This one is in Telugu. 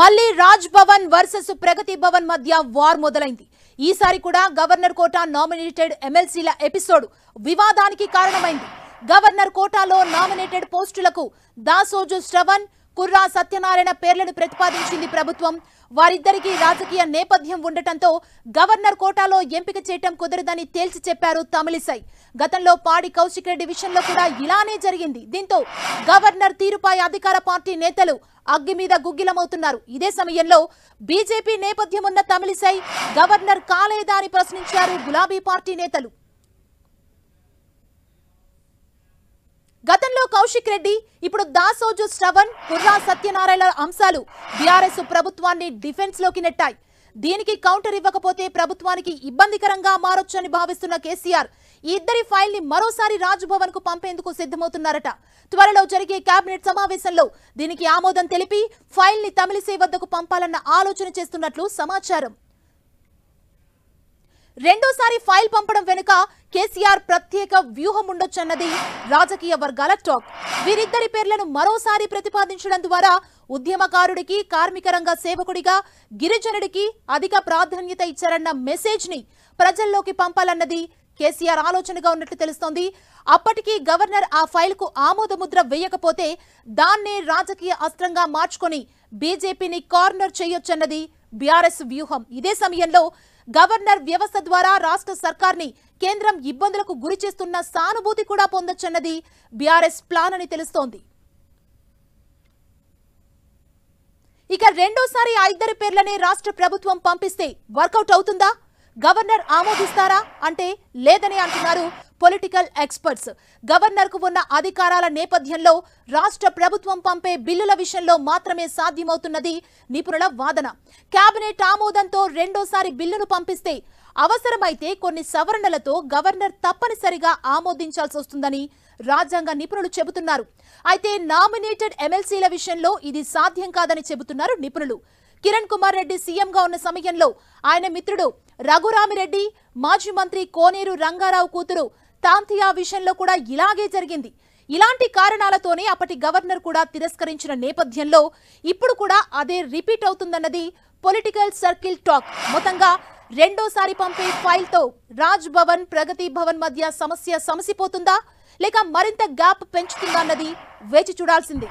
మళ్లీ రాజ్ భవన్ వర్సెస్ ప్రగతి భవన్ మధ్య వార్ మొదలైంది ఈసారి కూడా గవర్నర్ కోటా నామినేటెడ్ ఎమ్మెల్సీల ఎపిసోడ్ వివాదానికి కారణమైంది గవర్నర్ కోటాలో నామినేటెడ్ పోస్టులకు దాసోజు శ్రవణ్ కుర్రా సత్యనారాయణ పేర్లను ప్రతిపాదించింది ప్రభుత్వం వారిద్దరికీ రాజకీయ నేపథ్యం ఉండటంతో గవర్నర్ కోటాలో ఎంపిక చేయటం కుదరదని తేల్చి చెప్పారు తమిళిసై గతంలో పాడి కౌశిక్ రెడ్డి విషయంలో కూడా ఇలానే జరిగింది దీంతో గవర్నర్ తీరుపై అధికార పార్టీ నేతలు అగ్గి మీద గుగ్గిలమవుతున్నారు ఇదే సమయంలో బీజేపీ నేపథ్యం ఉన్న తమిళిసై గవర్నర్ కాలేదా ప్రశ్నించారు గులాబీ పార్టీ నేతలు ఇప్పుడు కౌశిక్ రెడ్డి ఇప్పుడు దాసోజు శ్రవణ్ కుర్రా సత్యనారాయణ అంశాలు బీఆర్ఎస్ ప్రభుత్వాన్ని డిఫెన్స్ లోకి నెట్టాయి దీనికి కౌంటర్ ఇవ్వకపోతే ప్రభుత్వానికి ఇబ్బందికరంగా మారొచ్చని భావిస్తున్న కేసీఆర్ ఈ ఇద్దరి ఫైల్ ని మరోసారి రాజ్భవన్ కు పంపేందుకు సిద్ధమవుతున్నారట త్వరలో జరిగే కేబినెట్ సమావేశంలో దీనికి ఆమోదం తెలిపి ఫైల్ ని తమిళిసే వద్దకు పంపాలన్న ఆలోచన చేస్తున్నట్లు సమాచారం రెండోసారి ఫైల్ పంపడం వెనుక కేసీఆర్ ప్రత్యేక వ్యూహం ఉండొచ్చన్నది రాజకీయ వర్గాల టాక్ వీరిద్దరి పేర్లను మరోసారి ప్రతిపాదించడం ద్వారా ఉద్యమకారుడికి కార్మిక రంగ సేవకుడిగా గిరిజనుడికి అధిక ప్రాధాన్యత ఇచ్చారన్న మెసేజ్ ని ప్రజల్లోకి పంపాలన్నది కేసీఆర్ ఆలోచనగా ఉన్నట్లు తెలుస్తోంది అప్పటికీ గవర్నర్ ఆ ఫైల్కు ఆమోదముద్ర వేయకపోతే దాన్నే రాజకీయ అస్త్రంగా మార్చుకొని బీజేపీని కార్నర్ చేయొచ్చన్నది బీఆర్ఎస్ వ్యూహం ఇదే సమయంలో గవర్నర్ వ్యవస్థ ద్వారా రాష్ట్ర సర్కార్ని కేంద్రం ఇబ్బందులకు గురి చేస్తున్న సానుభూతి కూడా పొందొచ్చన్నది బీఆర్ఎస్ ప్లాన్ అని తెలుస్తోంది ఇక రెండోసారి ఆ ఇద్దరి పేర్లనే రాష్ట్ర ప్రభుత్వం పంపిస్తే వర్కౌట్ అవుతుందా గవర్నర్ ఆమోదిస్తారా అంటే లేదని అంటున్నారు పొలిటికల్ ఎక్స్పర్ట్స్ గవర్నర్కు ఉన్న అధికారాల నేపథ్యంలో రాష్ట్ర ప్రభుత్వం పంపే బిల్లుల విషయంలో మాత్రమే సాధ్యమవుతున్నది నిపుణుల వాదన కేబినెట్ ఆమోదంతో రెండోసారి బిల్లును పంపిస్తే అవసరమైతే కొన్ని సవరణలతో గవర్నర్ తప్పనిసరిగా ఆమోదించాల్సి వస్తుందని రాజ్యాంగ నిపుణులు చెబుతున్నారు అయితే నామినేటెడ్ ఎమ్మెల్సీల విషయంలో ఇది సాధ్యం కాదని చెబుతున్నారు నిపుణులు కిరణ్ కుమార్ రెడ్డి సీఎంగా ఉన్న సమయంలో ఆయన మిత్రుడు రఘురామిరెడ్డి మాజీ మంత్రి కోనేరు రంగారావు కూతురు తాంతియా విషయంలో కూడా ఇలాగే జరిగింది ఇలాంటి కారణాలతోనే అప్పటి గవర్నర్ కూడా తిరస్కరించిన నేపథ్యంలో ఇప్పుడు కూడా అదే రిపీట్ అవుతుందన్నది పొలిటికల్ సర్కిల్ టాక్ మొత్తంగా రెండోసారి పంపే ఫైల్తో రాజ్ భవన్ ప్రగతి భవన్ మధ్య సమస్య సమసిపోతుందా లేక మరింత గ్యాప్ పెంచుతుందా అన్నది వేచి చూడాల్సిందే